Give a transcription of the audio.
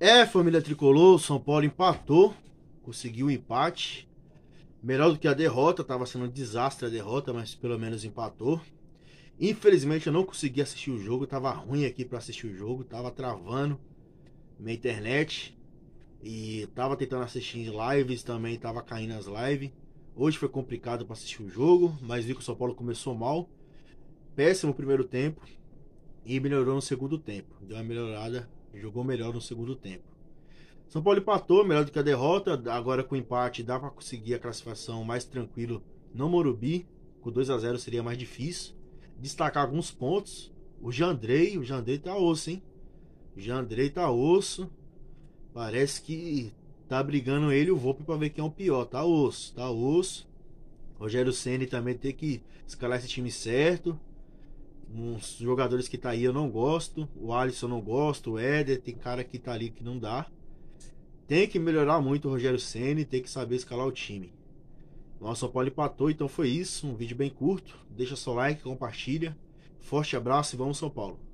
É, família tricolor, o São Paulo empatou, conseguiu um empate. Melhor do que a derrota, tava sendo um desastre a derrota, mas pelo menos empatou. Infelizmente eu não consegui assistir o jogo, tava ruim aqui para assistir o jogo, tava travando minha internet e tava tentando assistir em lives também, tava caindo as lives. Hoje foi complicado para assistir o jogo, mas vi que o São Paulo começou mal. Péssimo primeiro tempo e melhorou no segundo tempo. Deu uma melhorada Jogou melhor no segundo tempo. São Paulo empatou, melhor do que a derrota. Agora com empate dá para conseguir a classificação mais tranquilo no Morumbi. Com 2 a 0 seria mais difícil. Destacar alguns pontos. O Jandrei, o Jandrei tá osso, hein? O Jandrei tá osso. Parece que tá brigando ele e o Volpe para ver quem é o pior. Tá osso, tá osso. Rogério Ceni também tem que escalar esse time certo uns jogadores que tá aí eu não gosto. O Alisson eu não gosto, o Éder, tem cara que tá ali que não dá. Tem que melhorar muito o Rogério Ceni, tem que saber escalar o time. Nosso São Paulo empatou, então foi isso. Um vídeo bem curto. Deixa seu like, compartilha. Forte abraço e vamos São Paulo.